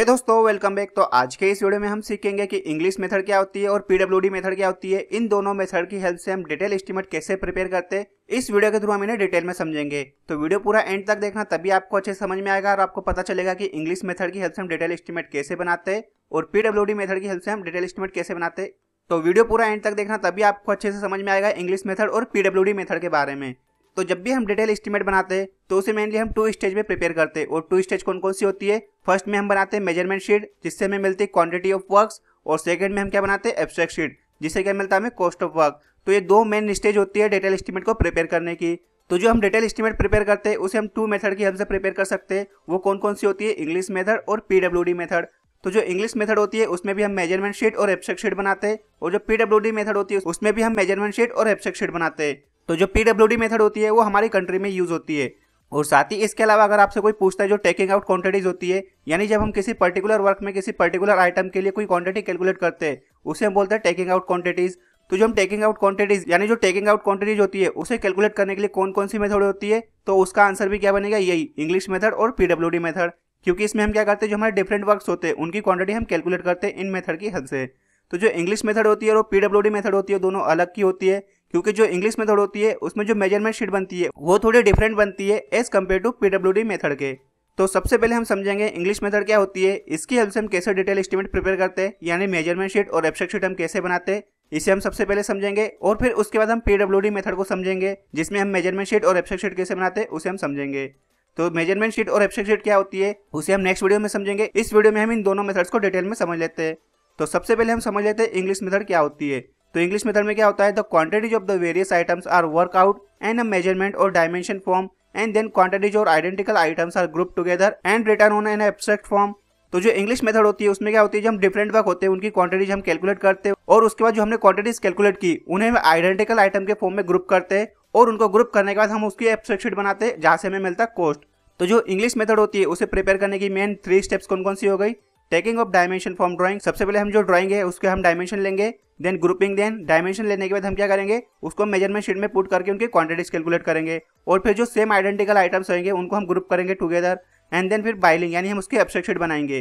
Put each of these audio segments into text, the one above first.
हे hey दोस्तों welcome back तो आज के इस वीडियो में हम सीखेंगे कि इंग्लिश मेथड क्या होती है और पीडब्ल्यूडी मेथड क्या होती है इन दोनों मेथड की हेल्प से हम डिटेल एस्टिमेट कैसे प्रिपेयर करते हैं इस वीडियो के थ्रू हम इन्हें डिटेल में समझेंगे तो वीडियो पूरा एंड तक देखना तभी आपको अच्छे समझ में आएगा और आपको पता चलेगा की इंग्लिश मेथड की हेल्प से हम डिटेल एस्टिमेट कैसे बनाते और और डी मेथड की हेल्प से हम डिटेल एस्टिमेट कैसे बनाते तो वीडियो पूरा एंड तक देखना तभी आपको अच्छे से समझ में आएगा इंग्लिश मेथड और डी तो मेथड के बारे में तो जब भी हम डिटेल एस्टिमेट बनाते हैं तो उसे मेनली हम टू स्टेज में प्रिपेयर करते हैं और टू स्टेज कौन कौन सी होती है फर्स्ट में हम बनाते हैं मेजरमेंट शीट जिससे हमें मिलती है क्वांटिटी ऑफ वर्क और सेकेंड में हम क्या बनाते हैं एब्सट्रैक्ट शीट जिससे क्या मिलता है हमें कॉस्ट ऑफ वर्क तो ये दो मेन स्टेज होती है डिटेल एस्टिमेट को प्रिपेयर करने की तो जो हम डिटेल एस्टिमेट प्रिपेयर करते हैं उसे हम टू मेथड की हेल्प से प्रिपेयर कर सकते हैं वो कौन कौन सी होती है इंग्लिश मेथड और पीडब्ल्यूडी मेथड तो जो इंग्लिश मेथड होती है उसमें भी हम मेजरमेंट शीट और एब्सट्रैक्ट शीट बनाते हैं और जो पीडब्ल्यूडी मेथड होती है उसमें भी हम मेजरमेंट शीट और एब्सट्रैक्ट शीट बनाते हैं तो जो पी मेथड होती है वो हमारी कंट्री में यूज़ होती है और साथ ही इसके अलावा अगर आपसे कोई पूछता है जो टेकिंग आउट क्वांटिटीज होती है यानी जब हम किसी पर्टिकुलर वर्क में किसी पर्टिकुलर आइटम के लिए कोई क्वांटिटी कैलकुलेट करते हैं उसे हम बोलते हैं टेकिंग आउट क्वांटिटीज तो जो हम टेकिंग आउट क्वांटिटीज यानी जो टेकिंग आउट क्वांटिटीज होती है उसे कैलकुलेट करने के लिए कौन कौन सी मेथड होती है तो उसका आंसर भी क्या बनेगा यही इंग्लिश मेथड और पीडब्ल्यू मेथड क्योंकि इसमें हम क्या करते हैं जो हमारे डिफरेंट वर्क होते हैं उनकी क्वांटिटी हम कैलकुलेट करते हैं इन मेथड की हद से तो जो इंग्लिश मेथड होती है और पीडब्ल्यू मेथड होती है दोनों अलग की होती है क्योंकि जो इंग्लिश मेथड होती है उसमें जो मेजरमेंट शीट बनती है वो थोड़ी डिफरेंट बनती है as compare to P method के तो सबसे पहले हम समझेंगे इंग्लिश मेथड क्या होती है इसकी हेल्प से हम कैसे डिटेल एस्टिमेट प्रिपेयर करते हैं यानी मेजरमेंट शीट और एब्स्ट्रैक्ट शीट हम कैसे बनाते हैं इसे हम सबसे पहले समझेंगे और फिर उसके बाद हम डी मेथड को समझेंगे जिसमें हम मेजरमेंट शीट और एब्स्ट्रैक्ट शीट कैसे बनाते हैं उसे हम समझेंगे तो मेजरमेंट शीट और एब्स्ट्रैक्ट शीट क्या होती है उसे हम नेक्स्ट वीडियो में समझेंगे इस वीडियो में हम इन दोनों मेथड्स को डिटेल में समझ लेते हैं तो सबसे पहले हम समझ लेते हैं इंग्लिश मेथड क्या होती है तो इंग्लिश मेथड में क्या होता है the quantities of the various items are work out and a measurement और dimension form and then quantities और identical items are group together and return on an abstract form तो जो इंग्लिश मेथड होती है उसमें क्या होती है जो हम डिफरेंट वर्क होते हैं उनकी क्वांटिटीज हम कैलकुलेट करते हैं और उसके बाद जो हमने क्वांटिटीज कैलकुलेट की उन्हें हम आइडेंटिकल आइटम के फॉर्म में ग्रुप करते हैं और उनको ग्रुप करने के बाद हम उसकी एब्स्ट्रैक्ट शीट बनाते हैं जहाँ से हमें मिलता है कॉस्ट तो जो इंग्लिश मेथड होती है उसे प्रिपेयर करने की मेन थ्री स्टेप्स कौन कौन सी हो गई taking off dimension form drawing सबसे पहले हम जो ड्राइंग है उसके हम डायमेंशन लेंगे देन ग्रुपिंग देन डायमेंशन लेने के बाद हम क्या करेंगे उसको मेजरमेंट शीट में पुट करके उनकी क्वांटिटीज कैलकुलेट करेंगे और फिर जो सेम आइडेंटिकल आइटम्स होंगे उनको हम ग्रुप करेंगे टुगेदर एंड देन फिर बाइलिंग यानी हम उसकी शीट बनाएंगे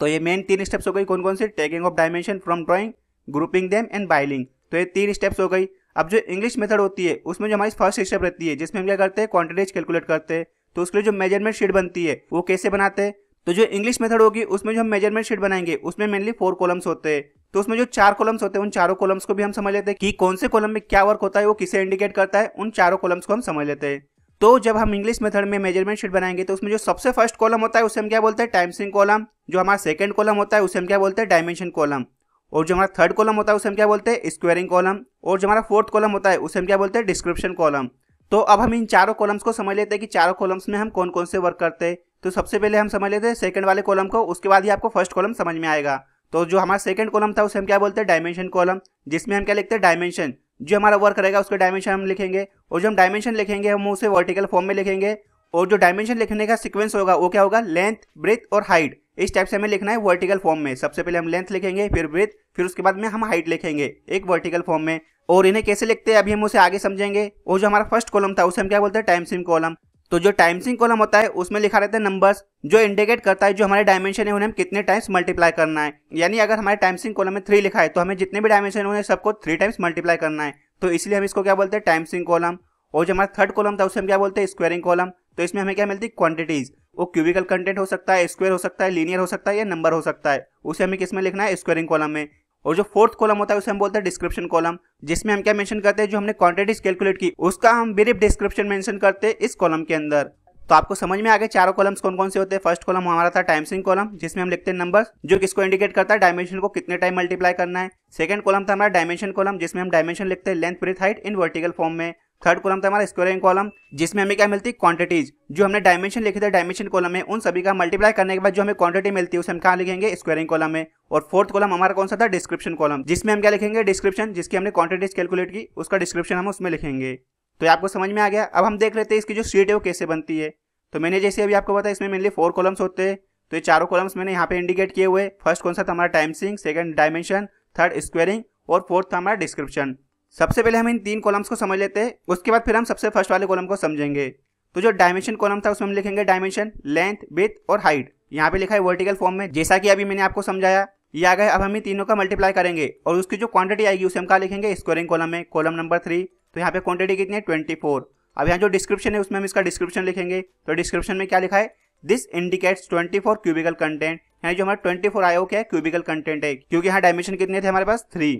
तो ये मेन तीन स्टेप्स हो गई कौन कौन से taking off dimension from drawing grouping them and billing तो ये तीन स्टेप्स हो गई अब जो इंग्लिश मेथड होती है उसमें जो हमारी फर्स्ट स्टेप रहती है जिसमें हम क्या करते हैं क्वांटिटीज कैलकुलेट करते हैं तो उसके लिए जो मेजरमेंट शीट बनती है वो कैसे बनाते हैं तो जो इंग्लिश मेथड होगी उसमें जो हम मेजरमेंट शीट बनाएंगे उसमें मेनली फोर कॉलम्स होते हैं तो उसमें जो चार कॉलम्स होते हैं उन चारों कॉलम्स को भी हम समझ लेते हैं कि कौन से कॉलम में क्या वर्क होता है वो किसे इंडिकेट करता है उन चारों कॉलम्स को हम समझ लेते हैं तो जब हम इंग्लिश मेथड में मेजरमेंट शीट बनाएंगे तो उसमें जो सबसे फर्स्ट कॉलम होता है उसे हम क्या बोलते हैं टाइम सिंग कॉलम जो हमारा सेकंड कॉलम होता है उसे हम क्या बोलते हैं डायमेंशन कॉलम और जो हमारा थर्ड कॉलम होता है उसे हम क्या बोलते हैं स्क्वेयरिंग कॉलम और जो हमारा फोर्थ कॉलम होता है उसे हम क्या बोलते हैं डिस्क्रिप्शन कॉलम तो अब हम इन चारों कॉलम्स को समझ लेते हैं कि चारों कॉलम्स में हम कौन कौन से वर्क करते हैं तो सबसे पहले हम समझ लेते हैं सेकंड वाले कॉलम को उसके बाद ही आपको फर्स्ट कॉलम समझ में आएगा तो जो हमारा सेकंड कॉलम था उसे हम क्या बोलते हैं डायमेंशन कॉलम जिसमें हम क्या लिखते हैं डायमेंशन जो हमारा वर्क रहेगा उसका डायमेंशन हम लिखेंगे और जो हम डायमेंशन लिखेंगे हम उसे वर्टिकल फॉर्म में लिखेंगे और जो डायमेंशन लिखने का सिक्वेंस होगा वो क्या होगा लेंथ ब्रेथ और हाइट इस टाइप से हमें लिखना है वर्टिकल फॉर्म में सबसे पहले हम लेंथ लिखेंगे फिर ब्रेथ फिर उसके बाद में हम हाइट लिखेंगे एक वर्टिकल फॉर्म में और इन्हें कैसे लिखते हैं अभी हम उसे आगे समझेंगे और जो हमारा फर्स्ट कॉलम था उसे हम क्या बोलते हैं टाइम सिम कॉलम तो जो टाइम कॉलम होता है उसमें लिखा रहता है नंबर्स जो इंडिकेट करता है जो हमारे डायमेंशन है उन्हें हम कितने टाइम्स मल्टीप्लाई करना है यानी अगर हमारे टाइम सिंग कॉलम में थ्री लिखा है तो हमें जितने भी डायमेंशन उन्हें सबको थ्री टाइम्स मल्टीप्लाई करना है तो इसलिए हम इसको क्या बोलते हैं टाइम सिंग कॉलम और जो हमारा थर्ड कॉलम था उसे हम क्या बोलते हैं स्क्वेयरिंग कॉलम तो इसमें हमें क्या मिलती है क्वांटिटीज वो क्यूबिकल कंटेंट हो सकता है स्क्वेयर हो सकता है लीनियर हो सकता है या नंबर हो सकता है उसे हमें किसमें लिखना है स्क्वेयरिंग कॉलम में और जो फोर्थ कॉलम होता है उसे हम बोलते हैं डिस्क्रिप्शन कॉलम जिसमें हम क्या मेंशन करते हैं जो हमने क्वांटिटीज कैलकुलेट की उसका हम ब्रीफ डिस्क्रिप्शन मेंशन करते हैं इस कॉलम के अंदर तो आपको समझ में आ गया चारों कॉलम्स कौन कौन से होते हैं फर्स्ट कॉलम हमारा था टाइम सिंग कॉलम जिसमें हम लिखते हैं नंबर जो किसको इंडिकेट करता है डायमेंशन को कितने टाइम मल्टीप्लाई करना है सेकंड कॉलम था हमारा डायमेंशन कॉलम जिसमें हम डायमेंशन लिखते हैं length breadth height in vertical form में थर्ड कॉलम था हमारा स्क्वेयरिंग कॉलम जिसमें हमें क्या मिलती है क्वांटिटीज जो हमने डायमेंशन लिखे थे डायमेंशन कॉलम में उन सभी का मल्टीप्लाई करने के बाद जो हमें क्वांटिटी मिलती है उसे हम क्या लिखेंगे स्क्वेयरिंग कॉलम में और फोर्थ कॉलम हमारा कौन सा था डिस्क्रिप्शन कॉलम जिसमें हम क्या लिखेंगे डिस्क्रिप्शन जिसकी हमने क्वांटिटीज कैलकुलेट की उसका डिस्क्रिप्शन हम उसमें लिखेंगे तो आपको समझ में आ गया अब हम देख लेते हैं इसकी जो सीट है वो कैसे बनती है तो मैंने जैसे अभी आपको बताया इसमें मेनली फोर कॉलम्स होते हैं तो ये चारों कॉलम्स मैंने यहाँ पे इंडिकेट किए हुए फर्स्ट कौन सा था हमारा timesing second dimension third squaring और फोर्थ था हमारा डिस्क्रिप्शन सबसे पहले हम इन तीन कॉलम्स को समझ लेते हैं उसके बाद फिर हम सबसे फर्स्ट वाले कॉलम को समझेंगे तो जो डायमेंशन कॉलम था उसमें हम लिखेंगे डायमेंशन लेंथ बेथ और हाइट यहाँ पे लिखा है वर्टिकल फॉर्म में जैसा कि अभी मैंने आपको समझाया ये आ गए अब हम इन तीनों का मल्टीप्लाई करेंगे और उसकी जो क्वांटिटी आएगी उसे हम कहा लिखेंगे स्क्वायरिंग कॉलम में कॉलम नंबर थ्री तो यहाँ पे क्वांटिटी कितनी है ट्वेंटी फोर अब यहाँ जो डिस्क्रिप्शन है उसमें हम इसका डिस्क्रिप्शन लिखेंगे तो डिस्क्रिप्शन में क्या लिखा है this indicates four cubical content यानी जो हमारा ट्वेंटी फोर आयो क्या क्यूबिकल कंटेंट है क्योंकि यहाँ डायमेंशन कितने थे हमारे पास थ्री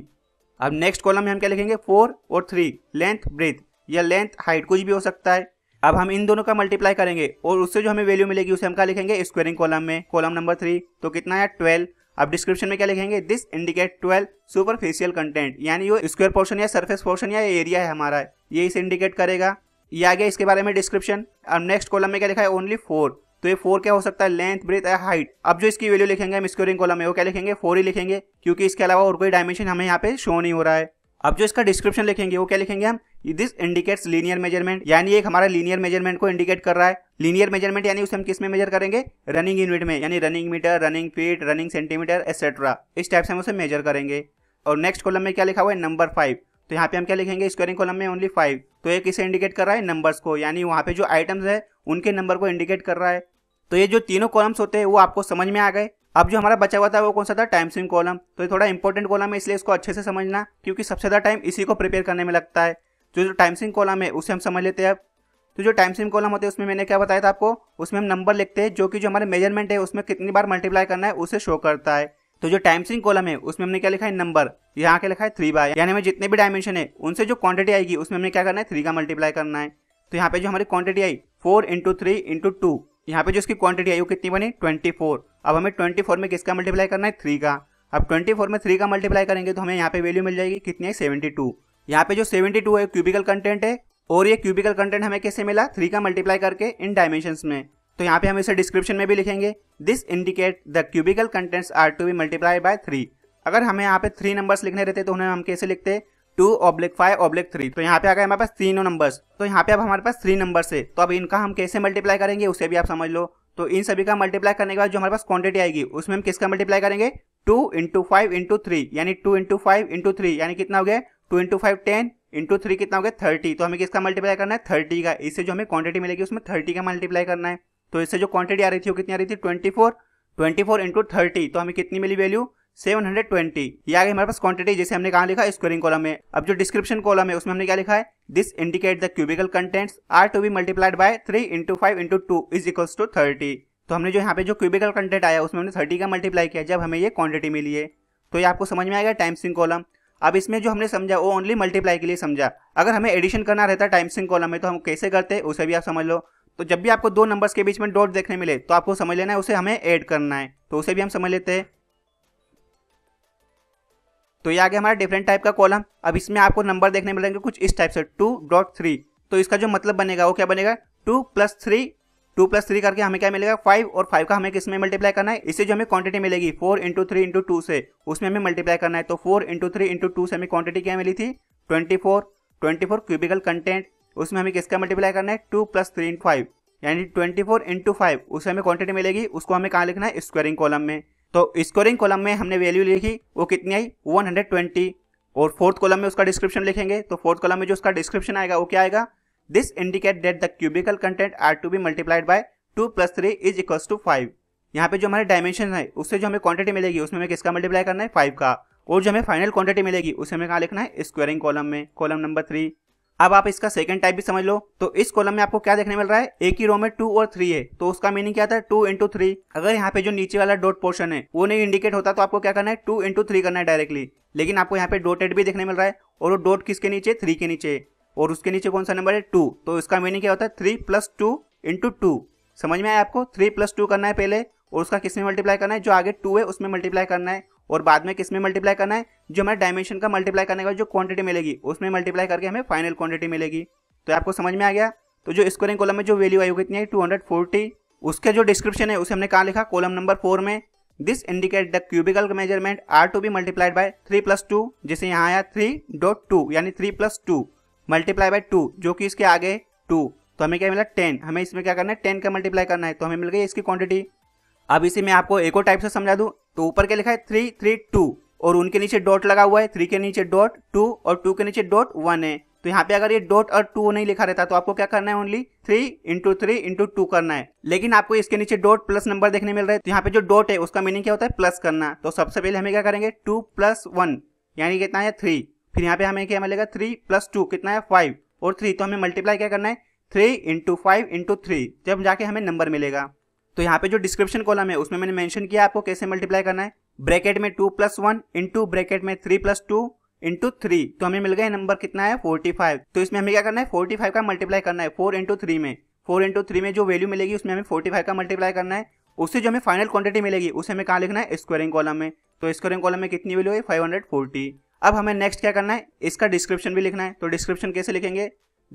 अब नेक्स्ट कॉलम में हम क्या लिखेंगे फोर और थ्री लेंथ ब्रेथ या लेंथ हाइट कुछ भी हो सकता है अब हम इन दोनों का मल्टीप्लाई करेंगे और उससे जो हमें वैल्यू मिलेगी उसे हम क्या लिखेंगे स्क्वेयरिंग कॉलम में कॉलम नंबर थ्री तो कितना है ट्वेल्व अब डिस्क्रिप्शन में क्या लिखेंगे this indicate twelve superficial content यानी वो स्क्वेयर पोर्शन या सरफेस पोर्शन या एरिया है हमारा ये इसे इंडिकेट करेगा ये आ गया इसके बारे में डिस्क्रिप्शन अब नेक्स्ट कॉलम में क्या लिखा है ओनली फोर तो ये फोर क्या हो सकता है लेंथ ब्रेथ या हाइट अब जो इसकी वैल्यू लिखेंगे हम स्क्योरिंग कॉलम में वो क्या लिखेंगे फोर ही लिखेंगे क्योंकि इसके अलावा और कोई डायमेंशन हमें यहाँ पे शो नहीं हो रहा है अब जो इसका डिस्क्रिप्शन लिखेंगे वो क्या लिखेंगे हम दिस इंडिकेट्स लीनियर मेजरमेंट यानी एक हमारा लीनियर मेजरमेंट को इंडिकेट कर रहा है लीनियर मेजरमेंट यानी उसे हम किस में मेजर करेंगे रनिंग यूनिट में यानी running metre running feet running centimetre etcetera इस टाइप से हम उसे मेजर करेंगे और नेक्स्ट कॉलम में क्या लिखा हुआ है नंबर फाइव तो यहाँ पे हम क्या लिखेंगे स्क्वेयरिंग कॉलम में ओनली फाइव तो ये इसे इंडिकेट कर रहा है नंबर्स को यानी वहाँ पे जो आइटम्स है उनके नंबर को इंडिकेट कर रहा है तो ये जो तीनों कॉलम्स होते हैं वो आपको समझ में आ गए अब जो हमारा बचा हुआ था वो कौन सा था टाइम स्विम कॉलम तो ये थोड़ा इंपॉर्टेंट कॉलम है इसलिए इसको अच्छे से समझना क्योंकि सबसे ज़्यादा टाइम इसी को प्रिपेयर करने में लगता है जो जो टाइम स्विम कॉलम है उसे हम समझ लेते हैं अब तो जो टाइम स्विम कॉलम होते हैं उसमें मैंने क्या बताया था आपको उसमें हम नंबर लिखते हैं जो कि जो हमारे मेजरमेंट है उसमें कितनी बार मल्टीप्लाई करना है उसे शो करता है तो जो टाइम स्विंग कॉलम है उसमें हमने क्या लिखा है नंबर यहाँ के लिखा है थ्री बाय यानी हमें जितने भी डायमेंशन है उनसे जो क्वांटिटी आएगी उसमें हमें क्या करना है थ्री का मल्टीप्लाई करना है तो यहाँ पे जो हमारी क्वांटिटी आई four into three into two यहाँ पे जो इसकी क्वांटिटी आई वो कितनी बनी 24 अब हमें 24 में किसका मल्टीप्लाई करना है थ्री का अब 24 में थ्री का मल्टीप्लाई करेंगे तो हमें यहाँ पे वैल्यू मिल जाएगी कितनी है 72 यहाँ पे जो 72 है क्यूबिकल कंटेंट है और ये क्यूबिकल कंटेंट हमें कैसे मिला थ्री का मल्टीप्लाई करके इन डायमेंशन में तो यहाँ पे हम इसे डिस्क्रिप्शन में भी लिखेंगे this indicate the cubical contents are to be multiply by three अगर हमें यहाँ पे थ्री नंबर्स लिखने रहते तो उन्हें हम कैसे लिखते two oblique five oblique three तो यहाँ पे आ गए हमारे पास तीनों नंबर्स तो यहाँ पे अब हमारे पास थ्री नंबर्स है तो अब इनका हम कैसे मल्टीप्लाई करेंगे उसे भी आप समझ लो तो इन सभी का मल्टीप्लाई करने के बाद जो हमारे पास क्वांटिटी आएगी उसमें हम किसका मल्टीप्लाई करेंगे two into five into three यानी two into five into three यानी कितना हो गया two into five ten into three कितना हो गया थर्टी तो हमें किसका मल्टीप्लाई करना है थर्टी का इससे जो हमें क्वांटिटी मिलेगी उसमें थर्टी का मल्टीप्लाई करना है तो इससे जो क्वांटिटी आ रही थी वो कितनी आ रही थी twenty four twenty four into thirty तो हमें कितनी मिली वैल्यू सेवन हंड्रेड ट्वेंटी ये आगे हमारे पास क्वांटिटी जैसे हमने कहा लिखा है स्क्वेरिंग कॉलम में अब जो डिस्क्रिप्शन कॉलम है उसमें हमने क्या लिखा है this indicate the cubical contents are to be multiplied by three into five into two is equals to thirty तो हमने जो यहाँ पे जो क्यूबिकल कंटेंट आया उसमें हमने थर्टी का मल्टीप्लाई किया जब हमें ये क्वांटिटी मिली है तो ये आपको समझ में आएगा टाइम सिंग कॉलम अब इसमें जो हमने समझा वो ओनली मल्टीप्लाई के लिए समझा अगर हमें एडिशन करना रहता टाइम सिंग कॉलम में तो हम कैसे करते हैं उसे भी आप समझ लो तो जब भी आपको दो नंबर्स के बीच में डॉट देखने मिले तो आपको समझ लेना है उसे हमें ऐड करना है तो उसे भी हम समझ लेते हैं तो ये आगे हमारा डिफरेंट टाइप का कॉलम अब इसमें आपको नंबर देखने मिलेंगे कुछ इस टाइप से टू डॉट थ्री तो इसका जो मतलब बनेगा वो क्या बनेगा two plus three two plus three करके हमें क्या मिलेगा फाइव और फाइव का हमें किसमें मल्टीप्लाई करना है इससे जो हमें क्वांटिटी मिलेगी four into three into two से उसमें हमें मल्टीप्लाई करना है तो four into three into two से हमें क्वांटिटी क्या मिली थी twenty four twenty four cubical content उसमें हमें किसका मल्टीप्लाई करना है two plus three into five यानी ट्वेंटी फोर इंटू फाइव उससे हमें क्वांटिटी मिलेगी उसको हमें कहाँ लिखना है स्क्वायरिंग कॉलम में तो स्कोरिंग कॉलम में हमने वैल्यू लिखी वो कितनी आई 120 और फोर्थ कॉलम में उसका डिस्क्रिप्शन लिखेंगे तो फोर्थ कॉलम में जो उसका डिस्क्रिप्शन आएगा वो क्या आएगा this indicate that the cubical content are to be multiplied by two plus three is equals to five यहाँ पे जो हमारे डायमेंशन है उससे जो हमें क्वांटिटी मिलेगी उसमें हमें किसका मल्टीप्लाई करना है फाइव का और जो हमें फाइनल क्वांटिटी मिलेगी उसे हमें कहाँ लिखना है स्क्वेयरिंग कॉलम में कॉलम नंबर थ्री अब आप इसका सेकंड टाइप भी समझ लो तो इस कॉलम में आपको क्या देखने मिल रहा है एक ही रो में टू और थ्री है तो उसका मीनिंग क्या था टू इंटू थ्री अगर यहाँ पे जो नीचे वाला डॉट पोर्शन है वो नहीं इंडिकेट होता तो आपको क्या करना है टू इंटू थ्री करना है डायरेक्टली लेकिन आपको यहाँ पे डोटेड भी देखने मिल रहा है और वो डोट किसके नीचे थ्री के नीचे और उसके नीचे कौन सा नंबर है टू तो इसका मीनिंग क्या होता है three plus two into two समझ में आया आपको थ्री प्लस टू करना है पहले और उसका किसमें मल्टीप्लाई करना है जो आगे टू है उसमें मल्टीप्लाई करना है और बाद में किसमें मल्टीप्लाई करना है जो हमारे डायमेंशन का मल्टीप्लाई करने का जो क्वांटिटी मिलेगी उसमें मल्टीप्लाई करके हमें फाइनल क्वांटिटी मिलेगी तो आपको समझ में आ गया तो जो स्कोरिंग कॉलम में जो वैल्यू आई होगी इतनी है टू उसके जो डिस्क्रिप्शन है उसे हमने कहा लिखा कॉलम नंबर फोर में this indicate the cubical measurement are to be multiplied by three plus two जिसे यहाँ आया थ्री डॉट टू यानी three plus two multiply by two जो कि इसके आगे टू तो हमें क्या मिला टेन हमें इसमें क्या करना है टेन का मल्टीप्लाई करना है तो हमें मिल गई इसकी क्वांटिटी अब इसे मैं आपको एक और टाइप से समझा दूँ तो ऊपर क्या लिखा है थ्री थ्री टू और उनके नीचे डॉट लगा हुआ है थ्री के नीचे डॉट टू और टू के नीचे डॉट वन है तो यहाँ पे अगर ये डॉट और टू नहीं लिखा रहता तो आपको क्या करना है only three into three into two करना है लेकिन आपको इसके नीचे डॉट प्लस नंबर देखने मिल रहा है तो यहाँ पे जो डॉट है उसका मीनिंग क्या होता है प्लस करना तो सबसे पहले हमें क्या करेंगे टू प्लस वन यानी कितना है थ्री फिर यहाँ पे हमें क्या मिलेगा थ्री प्लस टू कितना है फाइव और थ्री तो हमें मल्टीप्लाई क्या करना है three into five into three जब जाके हमें नंबर मिलेगा तो यहाँ पे जो डिस्क्रिप्शन कॉलम है उसमें मैंने मेंशन किया आपको कैसे मल्टीप्लाई करना है ब्रैकेट में two plus one into bracket में three plus two into three तो हमें मिल गया नंबर कितना है फोर्टी फाइव तो इसमें हमें क्या करना है फोर्टी फाइव का मल्टीप्लाई करना है फोर इंटू थ्री में फोर इंटू थ्री में जो वैल्यू मिलेगी उसमें हमें फोर्टी फाइव का मल्टीप्लाई करना है उससे जो हमें फाइनल क्वांटिटी मिलेगी उसे हमें कहाँ लिखना है स्क्वायरिंग कॉलम में तो स्क्वायरिंग कॉलम में कितनी वैल्यू है फाइव हंड्रेड फोर्टी अब हमें नेक्स्ट क्या करना है इसका डिस्क्रिप्शन भी लिखना है तो डिस्क्रिप्शन कैसे लिखेंगे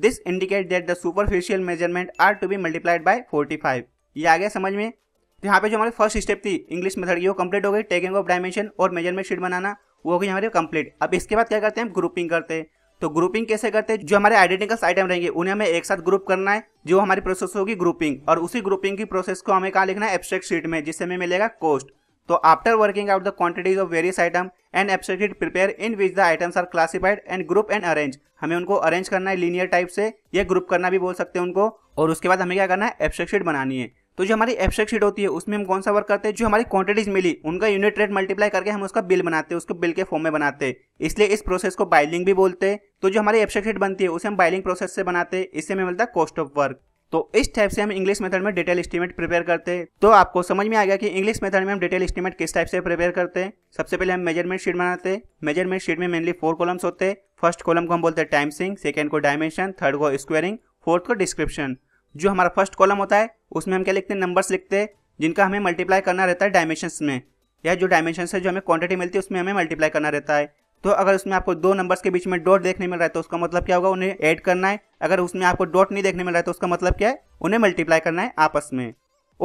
this indicate that the superficial measurement are to be multiplied by forty five ये आ गया समझ में तो यहाँ पे जो हमारी फर्स्ट स्टेप थी इंग्लिश मेथड की वो कंप्लीट हो गई टेकिंग ऑफ डायमेंशन और मेजरमेंट शीट बनाना वो हो गई हमारी कंप्लीट अब इसके बाद क्या करते हैं ग्रुपिंग करते हैं तो ग्रुपिंग कैसे करते हैं जो हमारे आइडेंटिकल्स आइटम रहेंगे उन्हें हमें एक साथ ग्रुप करना है जो हमारी प्रोसेस होगी ग्रुपिंग और उसी ग्रुपिंग की प्रोसेस को हमें कहाँ लिखना है एब्स्ट्रैक्ट शीट में जिससे हमें मिलेगा कॉस्ट तो after working out the quantities of various item and sheet prepare in which the items are classified and group and arrange हमें उनको अरेंज करना है लीनियर टाइप से या ग्रुप करना भी बोल सकते हैं उनको और उसके बाद हमें क्या करना है एब्स्ट्रैक्ट शीट बनानी है तो जो हमारी एब्स्ट्रैक्ट शीट होती है उसमें हम कौन सा वर्क करते हैं जो हमारी क्वांटिटीज मिली उनका यूनिट रेट मल्टीप्लाई करके हम उसका बिल बनाते हैं उसको बिल के फॉर्म में बनाते हैं इसलिए इस प्रोसेस को बाइलिंग भी बोलते हैं तो जो हमारी एब्स्ट्रैक्ट शीट बनती है उसे हम बाइलिंग प्रोसेस से बनाते हैं इससे हमें मिलता है कॉस्ट ऑफ वर्क तो इस टाइप से हम इंग्लिश मेथड में डिटेल एस्टीमेट प्रिपेयर करते हैं तो आपको समझ में आ गया कि इंग्लिश मेथड में हम डिटेल एस्टीमेट किस टाइप से प्रिपेयर करते हैं सबसे पहले हम मेजरमेंट शीट बनाते हैं मेजरमेंट शीट में मेनली फोर कॉलम्स होते हैं फर्स्ट कॉलम को हम बोलते हैं टाइमसिंग सेकंड को डायमेंशन थर्ड को स्क्वेयरिंग फोर्थ को डिस्क्रिप्शन जो हमारा फर्स्ट कॉलम होता है उसमें हम क्या लिखते हैं नंबर्स लिखते हैं जिनका हमें मल्टीप्लाई करना रहता है डायमेंशंस में या जो डायमेंशन है जो हमें क्वांटिटी मिलती है उसमें हमें मल्टीप्लाई करना रहता है तो अगर उसमें आपको दो नंबर्स के बीच में डॉट देखने मिल रहा है तो उसका मतलब क्या होगा उन्हें ऐड करना है अगर उसमें आपको डॉट नहीं देखने मिल रहा है तो उसका मतलब क्या है उन्हें मल्टीप्लाई करना है आपस में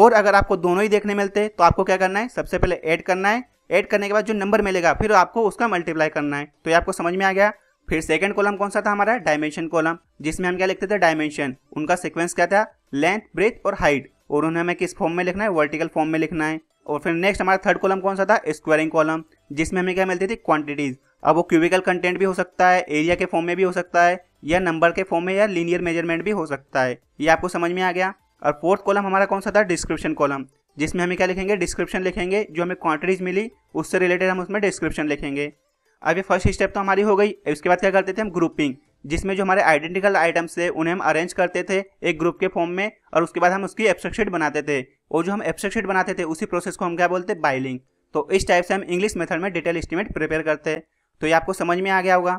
और अगर आपको दोनों ही देखने मिलते हैं तो आपको क्या करना है सबसे पहले ऐड करना है ऐड करने के बाद जो नंबर मिलेगा फिर आपको उसका मल्टीप्लाई करना है तो ये आपको समझ में आ गया फिर सेकंड कॉलम कौन सा था हमारा डायमेंशन कॉलम जिसमें हम क्या लिखते थे डायमेंशन उनका सिक्वेंस क्या था लेंथ ब्रेथ और हाइट और उन्हें हमें किस फॉर्म में लिखना है वर्टिकल फॉर्म में लिखना है और फिर नेक्स्ट हमारा थर्ड कॉलम कौन सा था स्क्वायरिंग कॉलम जिसमें हमें क्या मिलती थी क्वांटिटीज अब वो क्यूबिकल कंटेंट भी हो सकता है एरिया के फॉर्म में भी हो सकता है या नंबर के फॉर्म में या लीनियर मेजरमेंट भी हो सकता है ये आपको समझ में आ गया और फोर्थ कॉलम हमारा कौन सा था डिस्क्रिप्शन कॉलम जिसमें हमें क्या लिखेंगे डिस्क्रिप्शन लिखेंगे जो हमें क्वांटिटीज मिली उससे रिलेटेड हम उसमें डिस्क्रिप्शन लिखेंगे अब ये फर्स्ट स्टेप तो हमारी हो गई उसके बाद क्या करते थे हम ग्रुपिंग जिसमें जो हमारे आइडेंटिकल आइटम्स थे उन्हें हम अरेंज करते थे एक ग्रुप के फॉर्म में और उसके बाद हम उसकी एब्सट्रक्शीट बनाते थे और जो हम एब्सट्रक्शीट बनाते थे उसी प्रोसेस को हम क्या बोलते हैं बाइलिंग तो इस टाइप से हम इंग्लिश मेथड में डिटेल एस्टिमेट प्रिपेयर करते हैं तो ये आपको समझ में आ गया होगा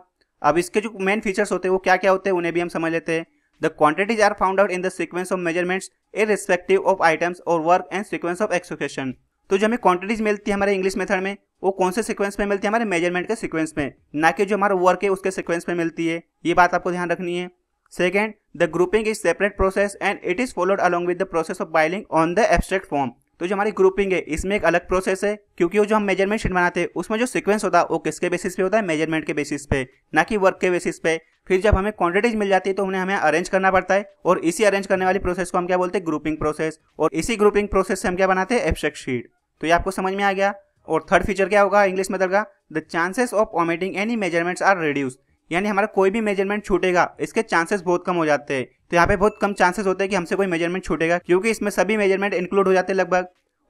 अब इसके जो मेन फीचर्स होते हैं वो क्या क्या होते हैं उन्हें भी हम समझ लेते हैं the quantities are found out in the sequence of measurements in respective of items और work and sequence of execution तो जो हमें क्वांटिटीज मिलती है हमारे इंग्लिश मेथड में वो कौन से सीक्वेंस में मिलती है हमारे मेजरमेंट के सीक्वेंस में ना कि जो हमारा वर्क है उसके सीक्वेंस में मिलती है ये बात आपको ध्यान रखनी है second the grouping is separate process and it is followed along with the process of billing on the abstract form तो जो हमारी ग्रुपिंग है इसमें एक अलग प्रोसेस है क्योंकि वो जो हम मेजरमेंट शीट बनाते हैं उसमें जो सीक्वेंस होता है वो किसके बेसिस पे होता है मेजरमेंट के बेसिस पे ना कि वर्क के बेसिस पे फिर जब हमें क्वांटिटीज मिल जाती है तो उन्हें हमें अरेंज करना पड़ता है और इसी अरेंज करने वाली प्रोसेस को हम क्या बोलते हैं ग्रुपिंग प्रोसेस और इसी ग्रुपिंग प्रोसेस से हम क्या बनाते हैं एब्स्ट्रैक्ट शीट तो ये आपको समझ में आ गया और थर्ड फीचर क्या होगा इंग्लिश मेथड का the chances of omitting any measurements are reduce यानी हमारा कोई भी मेजरमेंट छूटेगा इसके चांसेस बहुत कम हो जाते हैं तो यहाँ पे बहुत कम चांसेस होते हैं कि हमसे कोई मेजरमेंट छूटेगा क्योंकि इसमें सभी मेजरमेंट इंक्लूड हो जाते हैं लगभग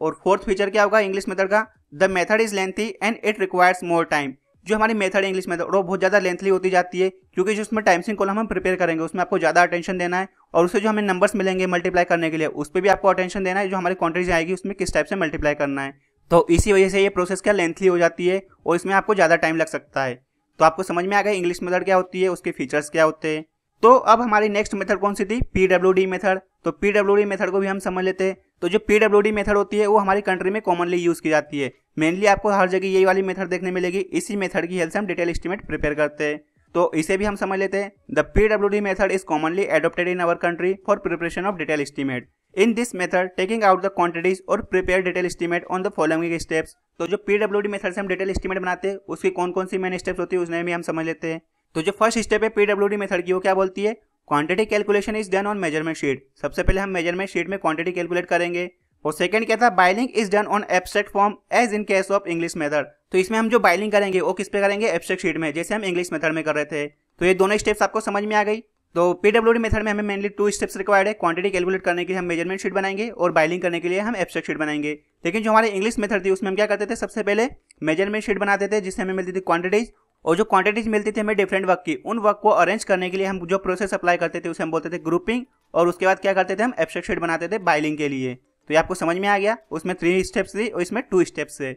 और फोर्थ फीचर क्या होगा इंग्लिश मेथड का the method is lengthy and it requires more time जो हमारी मेथड है इंग्लिश मेथड तो वो बहुत ज़्यादा लेंथली होती जाती है क्योंकि जो उसमें टाइम्सिंग कॉलम हम प्रिपेयर करेंगे उसमें आपको ज़्यादा अटेंशन देना है और उससे जो हमें नंबर्स मिलेंगे मल्टीप्लाई करने के लिए उस पर भी आपको अटेंशन देना है जो हमारी क्वांटिटीज आएगी उसमें किस टाइप से मल्टीप्लाई करना है तो इसी वजह से ये प्रोसेस क्या लेंथली हो जाती है और इसमें आपको ज़्यादा टाइम लग सकता है तो आपको समझ में आ गया इंग्लिश मेथड क्या होती है उसके फीचर्स क्या होते हैं तो अब हमारी नेक्स्ट मेथड कौन सी थी पी मेथड तो पी मेथड को भी हम समझ लेते हैं तो जो पी डब्ल्यू मेथड होती है वो हमारी कंट्री में कॉमनली यूज़ की जाती है मेनली आपको हर जगह यही वाली मेथड देखने मिलेगी इसी मेथड की हेल्प से हम डिटेल एस्टिमेट प्रिपेयर करते हैं तो इसे भी हम समझ लेते हैं the P W D method is commonly adopted in our country for preparation of detail estimate in this method taking out the quantities और prepare detail estimate on the following steps तो जो पी डब्ल्यू डी मेथड से हम detail estimate बनाते हैं उसकी कौन कौन सी मेन स्टेप्स होती है उसमें भी हम समझ लेते हैं तो जो फर्स्ट स्टेप है पी डब्ल्यू डी मेथड की वो क्या बोलती है quantity calculation is done on measurement sheet सबसे पहले हम मेजरमेंट शीट में क्वांटिटी कैलकुलेट करेंगे और सेकंड क्या था billing is done on abstract form as in case of English method तो इसमें हम जो बाइलिंग करेंगे वो किस पे करेंगे एब्स्ट्रैक्ट शीट में जैसे हम इंग्लिश मेथड में कर रहे थे तो ये दोनों स्टेप्स आपको समझ में आ गई तो पीडब्ल्यू मेथड में हमें मेनली टू स्टेप्स रिक्वायर्ड है क्वांटिटी कैलकुलेट करने के लिए हम मेजरमेंट शीट बनाएंगे और बाइलिंग करने के लिए हम एब्स्ट्रैक्ट शीट बनाएंगे लेकिन जो हमारे इंग्लिश मेथड थी उसमें हम क्या करते थे सबसे पहले मेजरमेंट शीट बनाते थे जिससे हमें मिलती थी क्वांटिटीज और जो क्वांटिटीज मिलती थी हमें डिफरेंट वर्क की उन वर्क को अरेंज करने के लिए हम जो प्रोसेस अप्लाई करते थे उसे हम बोलते थे ग्रुपिंग और उसके बाद क्या करते थे हम एब्स्ट्रैक्ट बनाते थे बाइलिंग के लिए तो ये आपको समझ में आ गया उसमें थ्री स्टेप्स थी और इसमें टू स्टेप्स थे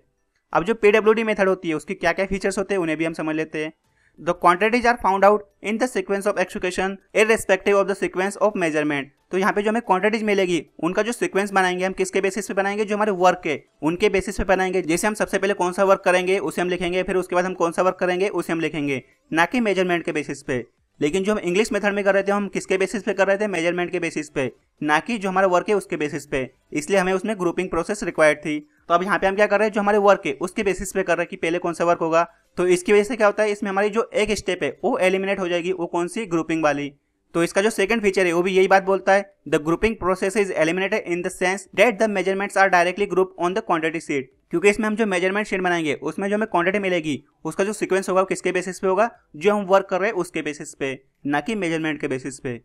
अब जो पी मेथड होती है उसकी क्या क्या फीचर्स होते हैं उन्हें भी हम समझ लेते हैं The quantities are found out in the sequence of execution irrespective of the sequence of measurement. तो यहाँ पे जो हमें क्वांटिटीज मिलेगी उनका जो सीक्वेंस बनाएंगे हम किसके बेसिस पे बनाएंगे जो हमारे वर्क के उनके बेसिस पे बनाएंगे जैसे हम सबसे पहले कौन सा वर्क करेंगे उसे हम लिखेंगे फिर उसके बाद हम कौन सा वर्क करेंगे उसे हम लिखेंगे ना कि मेजरमेंट के बेसिस पे लेकिन जो हम इंग्लिश मेथड में कर रहे थे हम किसके बेसिस पे कर रहे थे मेजरमेंट के बेसिस पे ना कि जो हमारा वर्क है उसके बेसिस पे इसलिए हमें उसमें ग्रुपिंग प्रोसेस रिक्वायर्ड थी तो अब यहाँ पे हम क्या कर रहे हैं जो हमारे वर्क है उसके बेसिस पे कर रहे हैं कि पहले कौन सा वर्क होगा तो इसकी वजह से क्या होता है इसमें हमारी जो एक स्टेप है वो एलिमिनेट हो जाएगी वो कौन सी ग्रुपिंग वाली तो इसका जो सेकंड फीचर है वो भी यही बात बोलता है the grouping process is eliminated in the sense that the measurements are directly group on the quantity sheet क्योंकि इसमें हम जो मेजरमेंट शीट बनाएंगे उसमें जो हमें क्वांटिटी मिलेगी उसका जो सीक्वेंस होगा किसके बेसिस पे होगा जो हम वर्क कर रहे हैं उसके बेसिस पे ना कि मेजरमेंट के बेसिस पे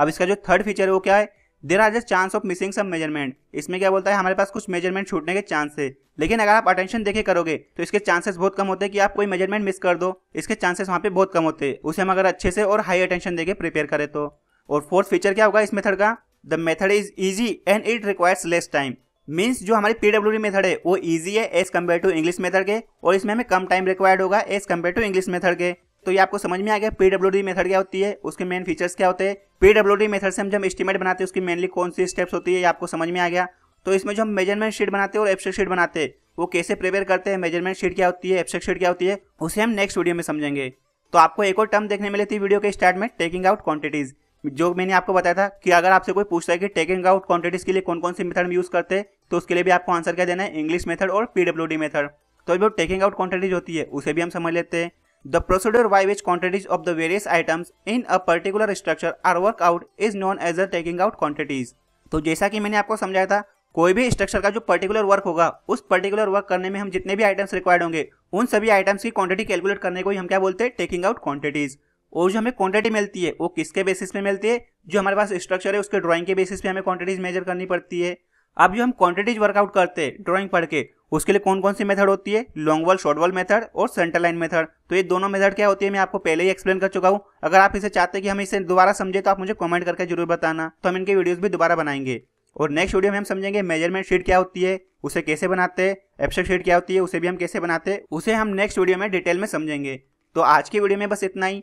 अब इसका जो थर्ड फीचर है वो क्या है there are just chance of missing some measurement इसमें क्या बोलता है हमारे पास कुछ मेजरमेंट छूटने के चांस है लेकिन अगर आप अटेंशन देखे करोगे तो इसके चांसेस बहुत कम होते हैं कि आप कोई मेजरमेंट मिस कर दो इसके चांसेस वहाँ पे बहुत कम होते हैं उसे हम अगर अच्छे से और हाई अटेंशन देके प्रिपेयर करें तो और फोर्थ फीचर क्या होगा इस मेथड का the method is easy and it requires less time means जो हमारी पीडब्ल्यू मेथड है वो ईजी है as compare to English method के और इसमें हमें कम टाइम रिक्वायर्ड होगा as compare to English method के तो ये आपको समझ में आ गया पी डब्ल्यू डी मेथड क्या होती है उसके मेन फीचर्स क्या होते हैं पीडब्ल्यू डी मेथड से हम जब एस्टिमेट बनाते हैं उसकी मेनली कौन सी स्टेप्स होती है ये आपको समझ में आ गया तो इसमें जो हम मेजरमेंट शीट बनाते हैं और एब्स्ट्रैक्ट शीट बनाते हैं वो कैसे प्रिपेयर करते हैं मेजरमेंट शीट क्या होती है एब्स्ट्रैक्ट शीट क्या होती है उसे हम नेक्स्ट वीडियो में समझेंगे तो आपको एक और टर्म देखने मिली थी वीडियो के स्टार्ट में टेकिंग आउट क्वांटिटीज जो मैंने आपको बताया था कि अगर आपसे कोई पूछता है कि टेकिंग आउट क्वांटिटीज के लिए कौन कौन से मेथड हम यूज करते हैं तो उसके लिए भी आपको आंसर क्या देना है इंग्लिश मेथड और पीडब्ल्यू मेथड तो जो टेकिंग आउट क्वांटिटीज होती है उसे भी हम समझ लेते हैं The procedure by which quantities of the various items in a particular structure are worked out is known as the taking out quantities. तो जैसा कि मैंने आपको समझाया था कोई भी स्ट्रक्चर का जो पर्टिकुलर वर्क होगा उस पर्टिकुलर वर्क करने में हम जितने भी आइटम्स रिक्वायर्ड होंगे उन सभी आइटम्स की क्वांटिटी कैलकुलेट करने को ही हम क्या बोलते हैं टेकिंग आउट क्वांटिटीज और जो हमें क्वांटिटी मिलती है वो किसके बेसिस पे मिलती है जो हमारे पास स्ट्रक्चर है उसके ड्रॉइंग के बेसिस पे हमें क्वांटिटीज मेजर करनी पड़ती है अब जो हम क्वांटिटीज वर्कआउट करते हैं ड्रॉइंग पढ़ के उसके लिए कौन कौन सी मेथड होती है long wall short wall method और सेंटर लाइन मेथड तो ये दोनों मेथड क्या होती है मैं आपको पहले ही एक्सप्लेन कर चुका हूँ अगर आप इसे चाहते हैं कि हम इसे दोबारा समझे तो आप मुझे कमेंट करके जरूर बताना तो हम इनके वीडियोज भी दोबारा बनाएंगे और नेक्स्ट वीडियो में हम समझेंगे मेजरमेंट शीट क्या होती है उसे कैसे बनाते हैं एब्स्ट्रैक्ट शीट क्या होती है उसे भी हम कैसे बनाते हैं उसे हम नेक्स्ट वीडियो में डिटेल में समझेंगे तो आज की वीडियो में बस इतना ही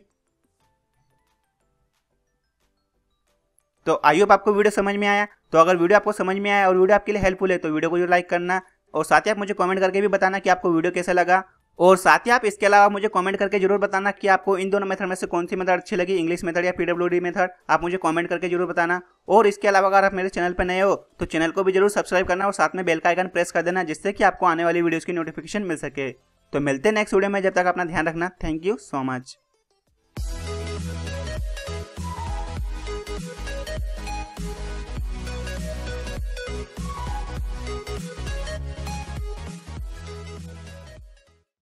तो आई होप आपको वीडियो समझ में आया तो अगर वीडियो आपको समझ में आया और वीडियो आपके लिए हेल्पफुल है तो वीडियो को जो लाइक करना और साथ ही आप मुझे कमेंट करके भी बताना कि आपको वीडियो कैसा लगा और साथ ही आप इसके अलावा मुझे कमेंट करके जरूर बताना कि आपको इन दोनों मेथड में से कौन सी मेथड अच्छी लगी इंग्लिश मेथड या पीडब्ल्यू मेथड आप मुझे कमेंट करके जरूर बताना और इसके अलावा अगर आप मेरे चैनल पर नए हो तो चैनल को भी जरूर सब्सक्राइब करना और साथ में बेल का आइकन प्रेस कर देना जिससे कि आपको आने वाली वीडियोज़ की नोटिफिकेशन मिल सके तो मिलते हैं नेक्स्ट वीडियो में जब तक अपना ध्यान रखना थैंक यू सो मच